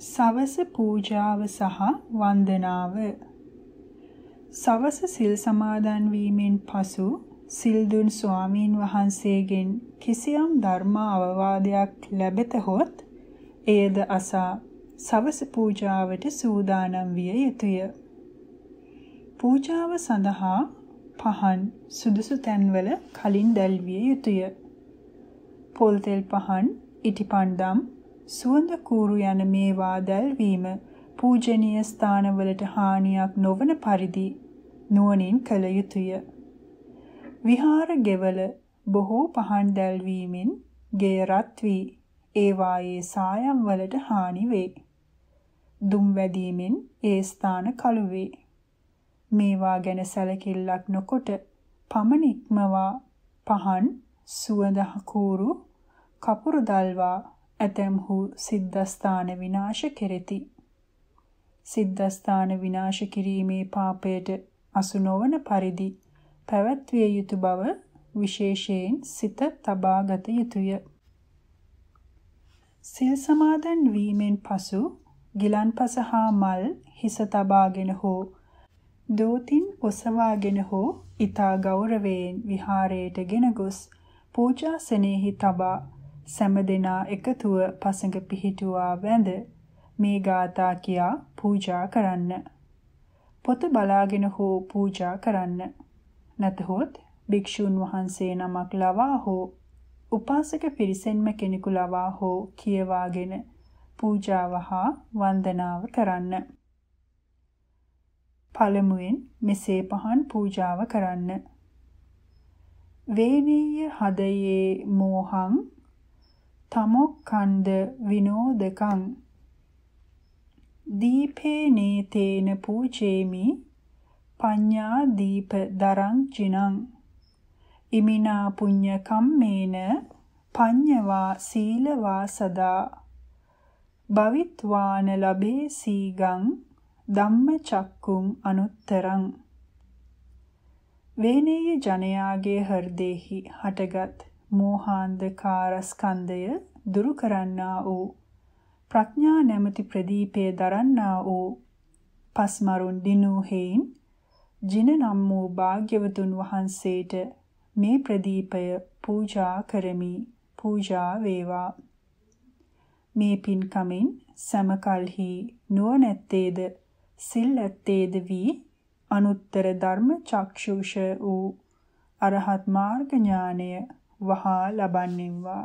සවස පූජාව සහ වන්දනාව සවස සිල් සමාදන් වීමෙන් පසු සිල්දුන් ස්වාමීන් වහන්සේගෙන් කිසියම් ධර්ම අවවාදයක් ලැබෙතහොත් එයද අසා සවස පූජාවට සූදානම් විය යුතුය. පූජාව සඳහා පහන් සුදුසු තැන්වල කලින් දැල්විය යුතුය. පොල් තෙල් පහන්, ඉටිපන්දම්, සුවඳ කූරු යන මේවා දැල්වීම පූජනීය ස්ථානවලට හානියක් නොවන පරිදි නුවණින් කළ යුතුය. විහාර ගෙවල බොහෝ පහන් දැල්වීමෙන් ගේ රත් වී ඒවායේ සායම් වලට හානි වේ. දුම් වැදීමෙන් ඒ ස්ථාන කළු වේ. මේවා ගැන සැලකිල්ලක් නොකොට පමණ ඉක්මවා පහන් සුවඳ කූරු කපුරු දල්වා ඇතැම්හු සිද්ධස්ථාන විනාශ කෙරෙති. සිද්ධස්ථාන විනාශ කිරීමේ පාපයට අසු නොවන පරිදි පැවැත්විය යුතු බව විශේෂයෙන් සිත තබා ගත යුතුය. සිල් සමාදන් වීමෙන් පසු ගිලන්පස හා මල් හිස තබාගෙන හෝ දෝතින් ඔසවාගෙන හෝ ඊතා ගෞරවයෙන් විහාරයට ගෙන ගොස් පූජාසනෙහි තබා සැමදෙනා එකතුව පසඟ පිහිටුවා වැඳ මේ ගාථා කියා පූජා කරන්න. පොත බලාගෙන හෝ පූජා කරන්න. නැතහොත් භික්ෂූන් වහන්සේ නමක් ලවා හෝ උපාසක පිරිසෙන්ම කෙනෙකු ලවා හෝ කියවාගෙන පූජාව හා වන්දනාව කරන්න. පළමුවෙන් මෙසේ පහන් පූජාව කරන්න. වේනීය හදයේ මෝහං තමොක්ඛණ්ඩ විනෝදකං දීපේ නේතේන පූජේමි පඤ්ඤා දීප දරං චිනං ඉමිනා පුඤ්ඤ කම්මේන පඤ්ඤවා සීලවා සදා භවිත්වාන ලබේ සීගං ධම්මචක්කුම් අනුත්තරං වේනේය ජනයාගේ හෘදේහි හටගත් මෝහාන්ධකාර ස්කන්ධය දුරු කරන්නා වූ ප්‍රඥා නැමැති ප්‍රදීපයේ දරන්නා වූ පස්මරුන් දිනූ හේයින් ජින නම් වූ භාග්‍යවතුන් වහන්සේට මේ ප්‍රදීපය පූජා කරමි පූජා වේවා මේ පින්කමින් සමකල්හි නුවණැත්තේද සිල් ඇත්තේද වී අනුත්තර ධර්ම චක්ෂුෂ වූ අරහත් මාර්ග ඥානය වහා ලබන්නේවා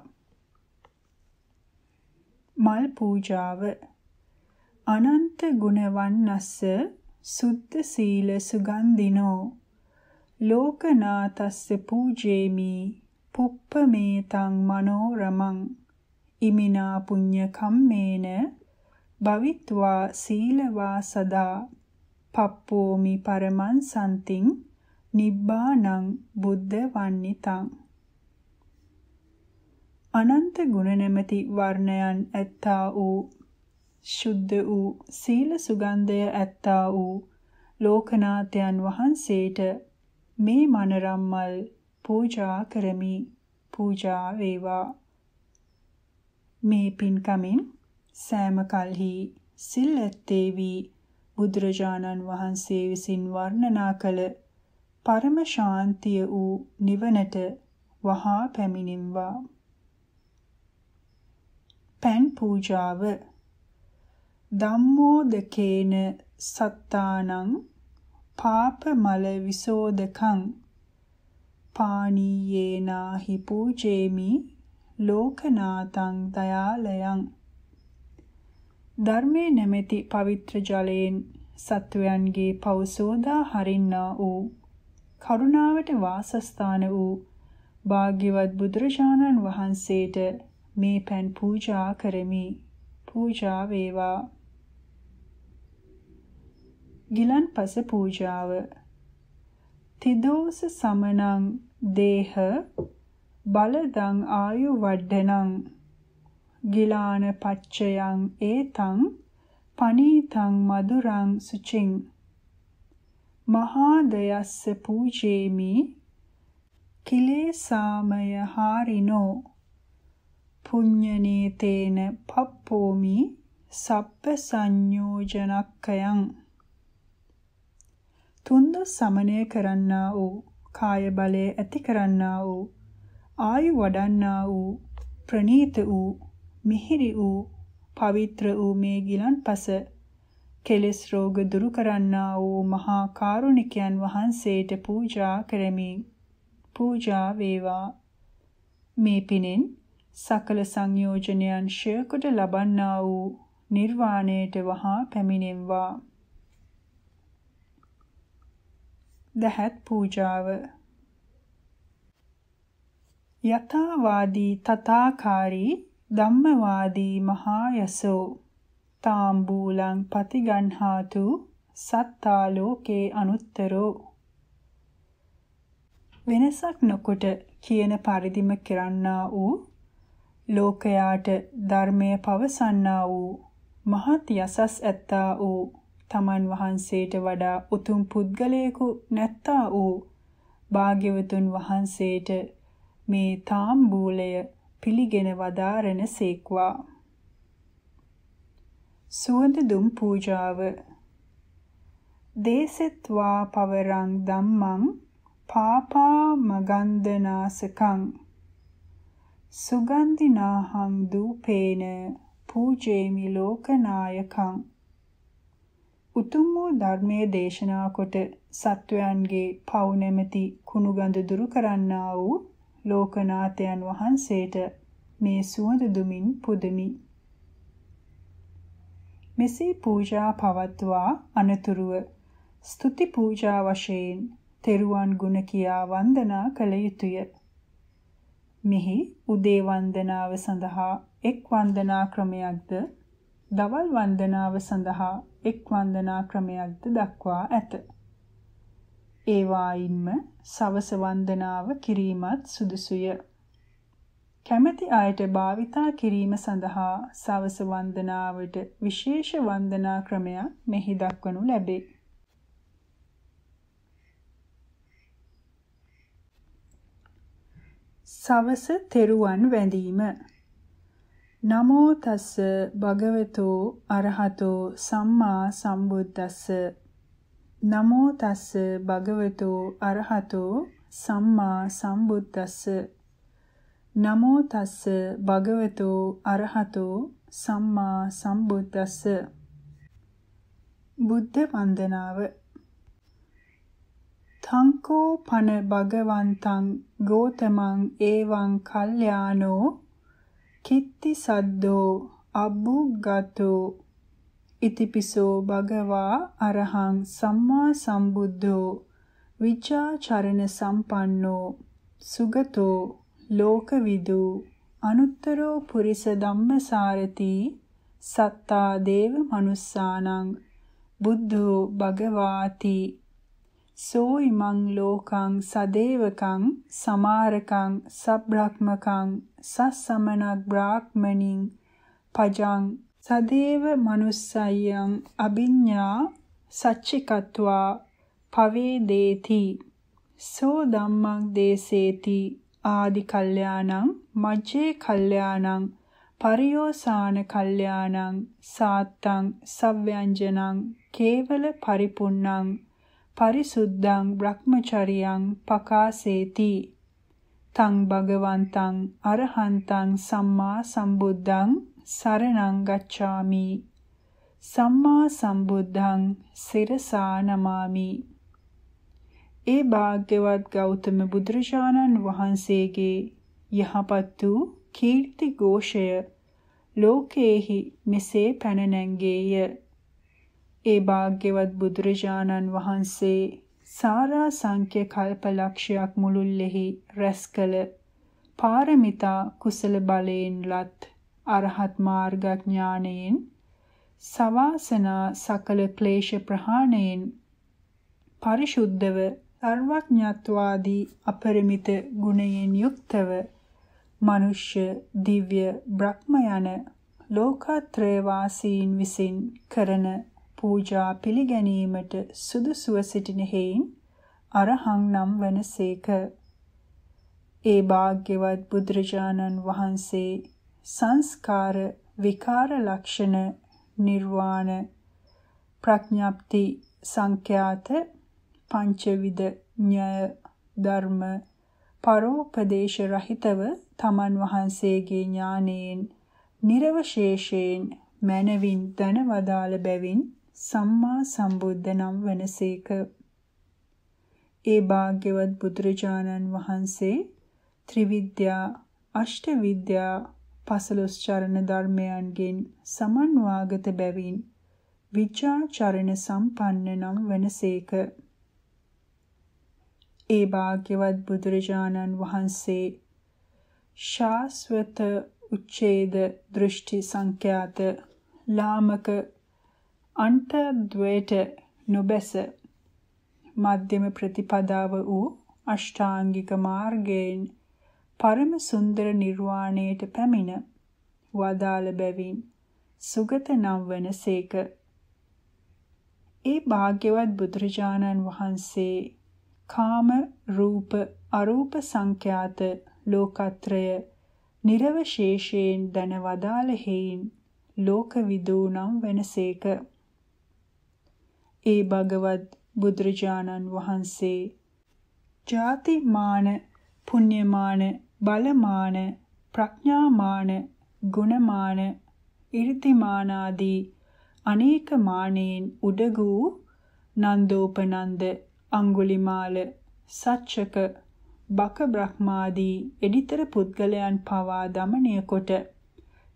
මල් පූජාව අනන්ත ගුණවන්නස්ස සුද්ධ සීල සුගන්ධිනෝ ලෝකනාතස්ස පූජේමි පුප්පමේතං මනෝරමං ඉමිනා පුඤ්ඤ කම්මේන භවිත්වා සීලවා සදා පප්පෝමි පරමං සම්තින් නිබ්බානං බුද්ධ වන්නිතං අනන්ත ගුණ නැමැති වර්ණයන් ඇත්තා වූ ශුද්ධ වූ සීල සුගන්ධය ඇත්තා වූ ලෝකනාථයන් වහන්සේට මේ මනරම්මල් පූජා කරමි පූජා වේවා මේ පින්කමින් සෑම කල්හි සිල් ඇත්තේ වී බුදුරජාණන් වහන්සේ විසින් වර්ණනා කළ පරම ශාන්තිය වූ නිවනට වහා පැමිණෙම්වා පැන් පූජාව ධම්මෝදකේන සත්තානං පාපමල විසෝදකං පානීයේනාහි පූජේමි ලෝකනාතං දයාලයං ධර්මේ නැමෙති පවිත්‍ර ජලයෙන් සත්වයන්ගේ පව සෝදා හරින්නා වූ කරුණාවට වාසස්ථාන වූ භාග්‍යවත් බුදුරජාණන් වහන්සේට මේ පෑන් පූජා කරමි. පූජා වේවා. ගිලන්පස පූජාව. තිදෝස සමනං දේහ බලදං ආයු වඩ්ඩනං ගිලාන පච්චයං ඒතං පනීතං මදුරං සුචින් මහාදයස්ස පූජේමි කිලේසාමය හාරිනෝ පුඤ්ඤනේතේන පප්පෝමි සප්ප සංයෝජනක්කයන් තුන්ද සමනය කරන්නා වූ කාය බලය ඇති කරන්නා වූ ආයු වඩන්නා වූ ප්‍රණීත වූ මිහිරි වූ පවිත්‍ර වූ මේ ගිලන්පස කෙලෙස් රෝග දුරු කරන්නා වූ මහා කරුණිකයන් වහන්සේට පූජා කරමි. පූජා වේවා. මේ පිනෙන් සකල සංයෝජනයන් ෂය කොට ලබන්නා වූ නිර්වාණයට වහා පැමිණෙවවා. දහත් පූජාව යථාවාදී තථාකාරී ධම්මවාදී මහා යසෝ තාම්බූලං පතිගන්හාතු සත්තාලෝකේ අනුත්තරෝ වෙනසක් නොකොට කියන පරිදිම කරන්නා වූ ලෝකයාට ධර්මය පවසන්නා වූ මහත් යසස් ඇත්තා වූ තමන් වහන්සේට වඩා උතුම් පුද්ගලයෙකු නැත්තා වූ භාග්‍යවතුන් වහන්සේට මේ තාම්බූලය පිළිගෙන වදාරන සේක්වා. සුවඳ දුම් පූජාව දේසෙත්වා පවරං ධම්මං පාපා මගන්දනාසකං සුගන්ධි නාහං දූපේන පූජේමි ලෝකනායකං උතුම් වූ ධර්මයේ දේශනා කොට සත්වයන්ගේ පව් නැමැති කුණුගඳ දුරු කරන්නා වූ ලෝකනාථයන් වහන්සේට මේ සුවඳ දුමින් පුදමි. මෙසේ පූජා පවත්වා අනතුරුව ස්තුති පූජා වශයෙන් තෙරුවන් ගුණ කියා වන්දනා කළ යුතුය. මෙහි උදේ වන්දනාව සඳහා එක් වන්දනා ක්‍රමයක්ද දවල් වන්දනාව සඳහා එක් වන්දනා ක්‍රමයක්ද දක්වා ඇත. ඒවායින්ම සවස වන්දනාව කිරීමත් සුදුසුය. කැමැති අයට භාවිතා කිරීම සඳහා සවස වන්දනාවට විශේෂ වන්දනා ක්‍රමයක් මෙහි දක්වනු ලැබේ. සවස තෙරුවන් වැඳීම නමෝ තස් භගවතෝ අරහතෝ සම්මා සම්බුද්දස්ස නමෝ තස් භගවතෝ අරහතෝ සම්මා සම්බුද්දස්ස නමෝ තස් භගවතෝ අරහතෝ සම්මා සම්බුද්දස්ස බුද්ධ වන්දනාව තංකෝ පන භගවන්තං ගෝතමං ඒවං කල්යාණෝ කිත්ති සද්දෝ අබ්බුගතෝ ඉතිපිසෝ භගවා අරහං සම්මා සම්බුද්ධෝ විචාචරණ සම්පන්නෝ සුගතෝ ලෝකවිදු අනුත්තරෝ පුරිස ධම්මසාරති සත්තා දේව මනුස්සානං බුද්ධෝ භගවාති සෝයිමං ලෝකං සදේවකං සමාරකං සබ්‍රහ්මකං සස්සමනක් බ්‍රාහ්මණින් පජං සදේව මනුස්සයං අභිඤ්ඤා සච්චිකत्वा පවේදේති සෝ ධම්මං දේසේති ආදි කල්යාණං මජ්ජේ කල්යාණං පරියෝසාන කල්යාණං සාත්තං සව්‍යංජනං කේවල පරිපුන්නං පරිසුද්ධං බ්‍රහ්මචරියං පකාසේති තං භගවන්තං අරහන්තං සම්මා සම්බුද්ධං සරණං ගච්ඡාමි සම්මා සම්බුද්ධං සිරසා නමාමි ඒ භාග්‍යවත් ගෞතම බුදුරජාණන් වහන්සේගේ යහපත් වූ කීර්ති ഘോഷය ලෝකේහි මෙසේ පැන නැංගේය ඒ භාග්‍යවත් බුදුරජාණන් වහන්සේ සාරා සංඛ්‍ය කල්පලක්ෂයක් මුළුල්ලෙහි රැස් කළ පාරමිතා කුසල බලයෙන් ලත් අරහත් මාර්ගඥාණයෙන් සවාසනා සකල ක්ලේශ ප්‍රහාණයෙන් පරිශුද්ධව සර්වඥත්වාදී අපරිමිත ගුණයෙන් යුක්තව මනුෂ්‍ය දිව්‍ය බ්‍රහ්ම යන ලෝකත්‍රය වාසීන් විසින් කරන පූජා පිළිගැනීමට සුදුසුව සිටින හේයින් අරහං නම් වනසේක. ඒ භාග්‍යවත් බුදුරජාණන් වහන්සේ සංස්කාර විකාර ලක්ෂණ නිර්වාණ ප්‍රඥාප්ති සංඛ්‍යාත පංචවිද ඥය ධර්ම පරෝපදේශ රහිතව තමන් වහන්සේගේ ඥානයෙන් නිර්වශේෂයෙන් මනවින් දනවදාල බැවින් සම්මා සම්බුද්ධ නම් වෙනසේක. ඒ භාග්‍යවත් බුදුරජාණන් වහන්සේ ත්‍රිවිද්‍යා අෂ්ට විද්‍යා පසළොස් චරණ ධර්මයන්ගෙන් සමන්වාගත බැවින් විචා චරණ සම්පන්න නම් වෙනසේක. ඒ භාග්‍යවත් බුදුරජාණන් වහන්සේ ශාස්වත උච්ඡේද දෘෂ්ටි සංඛ්‍යාත ලාමක අන්තද්වේට නොබැස මධ්‍යම ප්‍රතිපදාව වූ අෂ්ටාංගික මාර්ගයෙන් පරම සුන්දර නිර්වාණයට පැමිණ වදාළ බැවින් සුගත නම් වන සේක. ඒ භාග්‍යවත් බුදුරජාණන් වහන්සේ කාම රූප අරූප සංඛ්‍යාත ලෝකත්‍රය නිර්වශේෂයෙන් දනවදාළ හේයින් ලෝකවිදූ නම් වෙනසේක. ඒ භගවත් බුදුරජාණන් වහන්සේ ජාතිමාන පුඤ්ඤමාන බලමාන ප්‍රඥාමාන ගුණමාන irtiමාන ආදී අනේක මානෙන් උඩගූ නන්දෝපනන්ද අඟුලිමාල සච්චක බක බ්‍රහ්මාදී එඩිතර පුද්ගලයන් පවා දමණය කොට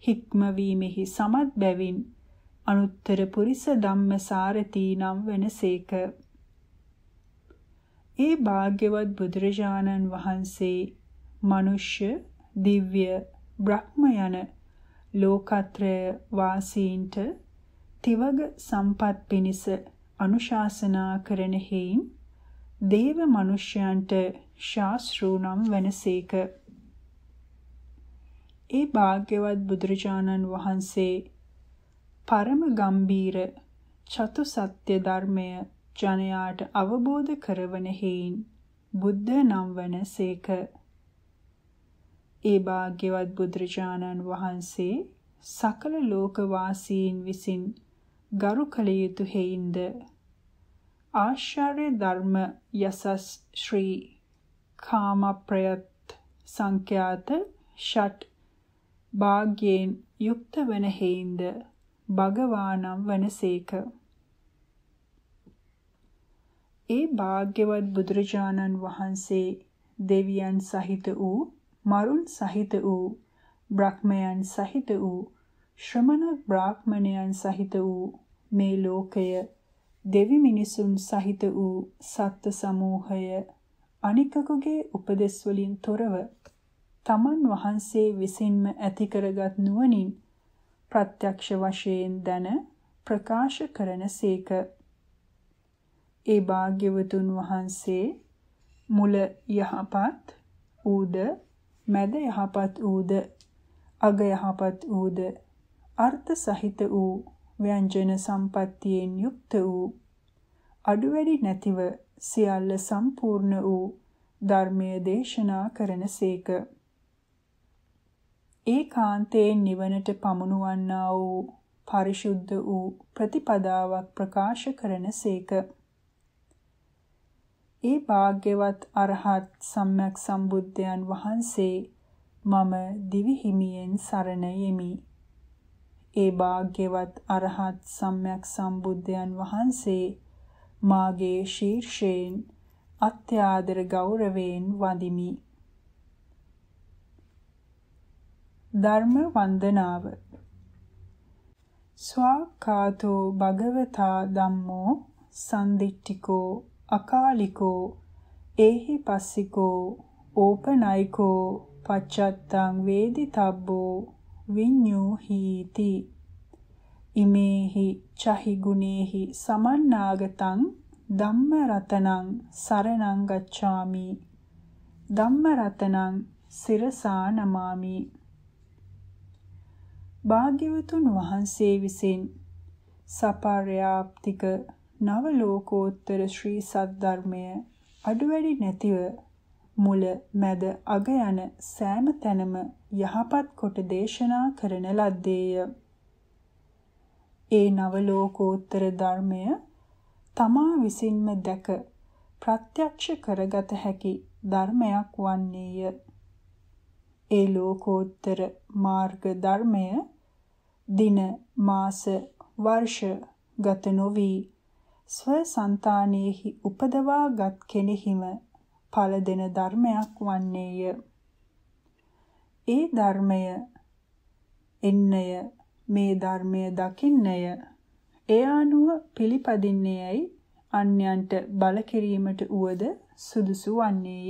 හික්ම වීමෙහි සමත් බැවින් අනුත්තර පුරිස ධම්මසාරතී නම් වෙනසේක. ඒ භාග්‍යවත් බුදුරජාණන් වහන්සේ මිනිස්ය, දිව්‍ය, බ්‍රහ්ම යන ලෝකත්‍රය වාසීන්ට තිවග සම්පත් පිණිස අනුශාසනා කරන හේයින් දේව මිනිසයන්ට ශාස්ත්‍රූනම් වෙනසේක. ඒ භාග්‍යවත් බුදුරජාණන් වහන්සේ පරම ගම්බීර චතු සත්‍ය ධර්මය ජනයාට අවබෝධ කරවන හේයින් බුද්ධ නම් වන සේක. ඒ භාග්‍යවත් බුදුරජාණන් වහන්සේ සකල ලෝකවාසීන් විසින් ගරු කළ යුතු හේයින්ද ආශ්‍රය ධර්ම යසස් ශ්‍රී කාම ප්‍රයත් සංඛ්‍යාත ෂට් භාග්‍යයෙන් යුක්ත වන හේයින්ද භගවානම් වනසේක. ඒ භාග්‍යවත් බුදුරජාණන් වහන්සේ දෙවියන් සහිත වූ මරුන් සහිත වූ බ්‍රහ්මයන් සහිත වූ ශ්‍රමණ බ්‍රාහ්මණයන් සහිත වූ මේ ලෝකය දෙවි මිනිසුන් සහිත වූ සත්ත්ව සමූහය අනිකකුගේ උපදෙස් වලින් තොරව තමන් වහන්සේ විසින්ම ඇති කරගත් නුවණින් ප්‍රත්‍යක්ෂ වශයෙන් දැන ප්‍රකාශ කරන සීක. ඒ භාග්‍යවතුන් වහන්සේ මුල යහපත් ඌද මැද යහපත් ඌද අග යහපත් ඌද අර්ථ සහිත වූ ව්‍යංජන සම්පත්තියෙන් යුක්ත වූ අඩු වැඩි නැතිව සියල්ල සම්පූර්ණ වූ ධර්මයේ දේශනා කරන සීක. ඒ කාන්තයෙන් නිවනට පමුණුවන්නා වූ පරිශුද්ධ වූ ප්‍රතිපදාවක් ප්‍රකාශ කරන සේක. ඒ භාග්‍යවත් අරහත් සම්්‍යක් සම්බුද්ධයන් වහන්සේ මම දිවිහිමියෙන් සරණ යෙමි. ඒ භාග්‍යවත් අරහත් සම්්‍යක් සම්බුද්ධයන් වහන්සේ මාගේ ශීර්ෂයෙන් අත්‍යාදර ගෞරවයෙන් වඳිමි. ධර්ම වන්දනාව ස්වාකාතෝ භගවතා ධම්මෝ සම්දිට්ඨිකෝ අකාලිකෝ ඒහි පස්සිකෝ ඕපනයිකෝ පච්චත්තං වේදිතබ්බෝ විඤ්ඤෝහීති ඉමේහි චහි ගුනේහි සමන්නාගතං ධම්ම රතනං සරණං ගච්ඡාමි ධම්ම රතනං සිරසා නමාමි භාග්‍යවතුන් වහන්සේ විසින් සපර්යාප්තික නව ලෝකෝත්තර ශ්‍රී සද්ධර්මය අඩුවැඩි නැතිව මුල මැද අග යන සෑම තැනම යහපත් කොට දේශනා කරන ලද්දේය. ඒ නව ලෝකෝත්තර ධර්මය තමා විසින්ම දැක ප්‍රත්‍යක්ෂ කරගත හැකි ධර්මයක් වන්නේය. ඒ ලෝකෝත්තර මාර්ග ධර්මය දින මාස වර්ෂ ගත නොවි ස්ව సంతානෙහි උපදවාගත් කෙනෙහිම ඵල දෙන ධර්මයක් වන්නේය. ඒ ධර්මය එන්නය මේ ධර්මය දකින්නය ඒ ආනුව පිළිපදින්නේයි අන්‍යයන්ට බල කිරීමට උවද සුදුසු වන්නේය.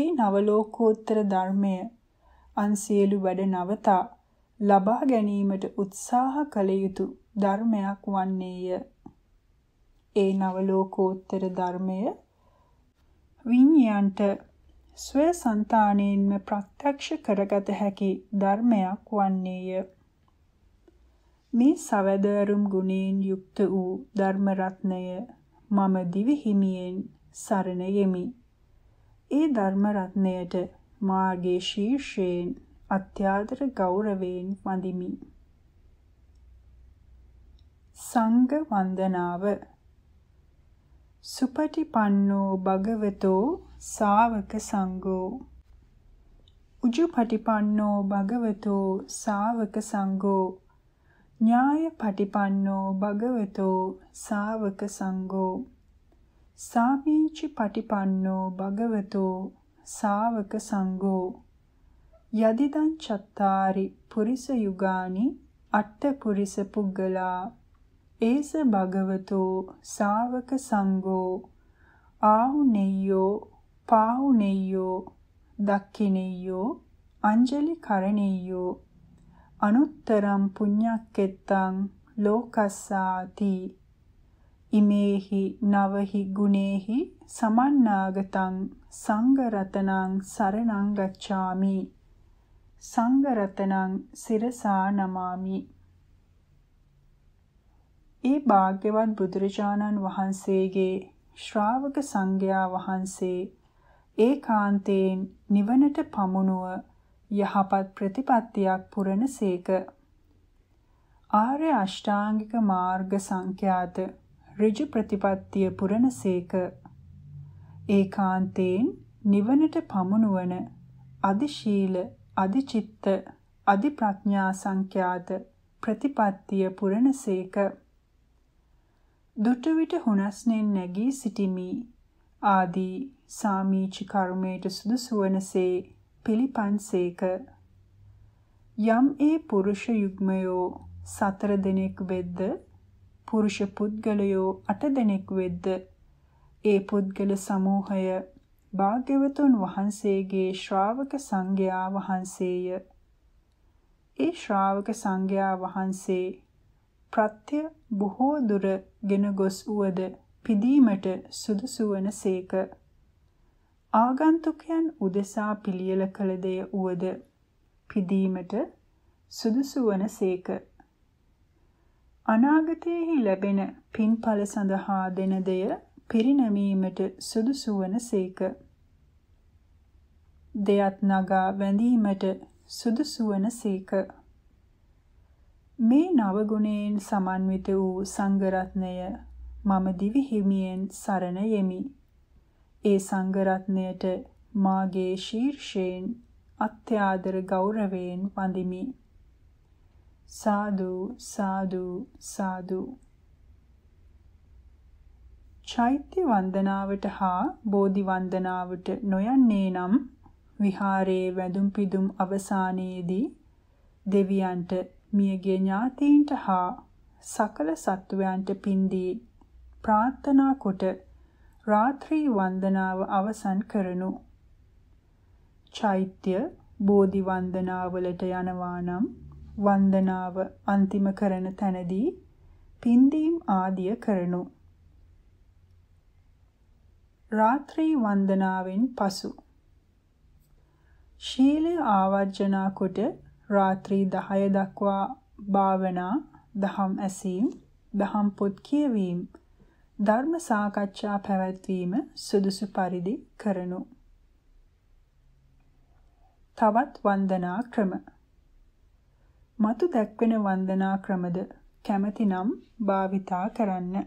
ඒ නවලෝකෝත්තර ධර්මය අන් සියලු වැඩ නවතා ලබා ගැනීමට උත්සාහ කළ යුතු ධර්මයක් වන්නේය. ඒ නව ලෝකෝත්තර ධර්මය විඤ්ඤාණයට ස්වය సంతාණයෙන්ම ප්‍රත්‍යක්ෂ කරගත හැකි ධර්මයක් වන්නේය. මේ සවැදරුම් ගුණයෙන් යුක්ත වූ ධර්ම රත්නය මම දිවි හිමියෙන් සරණ යෙමි. ඒ ධර්ම රත්නයට මාගේ ශීර්ෂයෙන් අත්‍යාදර ගෞරවයෙන් වඳිමි. සංඝ වන්දනාව සුපටිපන්නෝ භගවතෝ සාවක සංඝෝ උජුපටිපන්නෝ භගවතෝ සාවක සංඝෝ ඥායපටිපන්නෝ භගවතෝ සාවක සංඝෝ සාමීචි පටිපන්නෝ භගවතෝ සාවක සංඝෝ යදිදං චත්තාරි පුරිස යුගානි අට්ඨ පුරිස පුග්ගලා ඒස භගවතෝ සාවක සංඝෝ ආහුනෙය්‍යෝ පාහුනෙය්‍යෝ දක්ඛිනෙය්‍යෝ අංජලි කරණෙය්‍යෝ අනුත්තරම් පුඤ්ඤක්කෙත්තං ලෝකස්සාති ඉමේහි නවහි ගුණේහි සමන්නාගතං සංඝරතනං සරණං ගච්ඡාමි සංඝරතනං සිරසා නමාමි ඒ භාග්‍යවත් බුදුරජාණන් වහන්සේගේ ශ්‍රාවක සංඝයා වහන්සේ ඒකාන්තයෙන් නිවනට පමුණුව යහපත් ප්‍රතිපත්තියක් පුරන සේක. ආර්ය අෂ්ටාංගික මාර්ග සංඛ්‍යාත ඍජු ප්‍රතිපත්තිය පුරණසේක. ඒකාන්තයෙන් නිවනට පමුණුවන අදිශීල, අදිචිත්ත, අදිප්‍රඥා සංඛ්‍යාත ප්‍රතිපත්තිය පුරණසේක. දුටු විට හුනස්නෙන් නැගී සිටිමි. ආදී සාමීචි කර්මයට සුදුසු වනසේ පිළිපන්සේක. යම් ඒ පුරුෂ යුග්මයෝ සතර දිනෙක වෙද්ද පුරුෂ පුද්ගලයෝ අට දෙනෙක් වෙද්ද ඒ පුද්ගල සමූහය භාග්‍යවතුන් වහන්සේගේ ශ්‍රාවක සංඝයා වහන්සේය. ඒ ශ්‍රාවක සංඝයා වහන්සේ ප්‍රත්‍ය බොහෝ දුර ගෙන ගොස් වූද පිදීමට සුදුසු වන සේක. ආගන්තුකයන් උදෙසා පිළියෙල කළ දෙය වූද පිදීමට සුදුසු වන සේක. අනාගතයේහි ලැබෙන පින්ඵල සඳහා දෙන දෙය පිරිනැමීමට සුදුසු වන සේක. දෙයත් නගා වැඳීමට සුදුසු වන සේක. මේ නව ගුණයෙන් සමන්විත වූ සංඝ රත්නය මම දිවි හිමියෙන් සරණ යෙමි. ඒ සංඝ රත්නයට මාගේ ශීර්ෂයෙන් අත්‍යාදර ගෞරවයෙන් වඳිමි. Sadhu, sadhu, sadhu. චෛත්‍ය වන්දනාවට හා බෝධි වන්දනාවට නොයන්නේ නම් විහාරයේ වැඳුම් පිදුම් අවසානයේදී දෙවියන්ට මියගේ ඥාතීන්ට හා සකල සත්වයන්ට පින්දී ප්‍රාර්ථනා කොට රාත්‍රී වන්දනාව අවසන් කරනු. චෛත්‍ය බෝධි වන්දනාවලට යනවා නම් වන්දනාව අන්තිම කරන තැනදී පින්දීම් ආදිය කරනු. රාත්‍රී වන්දනාවෙන් පසු ශීල ආවර්ජනා කොට රාත්‍රී 10 දක්වා භාවනා දහම් ඇසීම් දහම් පොත් කියවීම ධර්ම සාකච්ඡා පැවැත්වීම සුදුසු පරිදි කරනු. තවත් වන්දනා ක්‍රම මතු දැක්වෙන වන්දනා ක්‍රමද කැමැතිනම් භාවිතා කරන්න.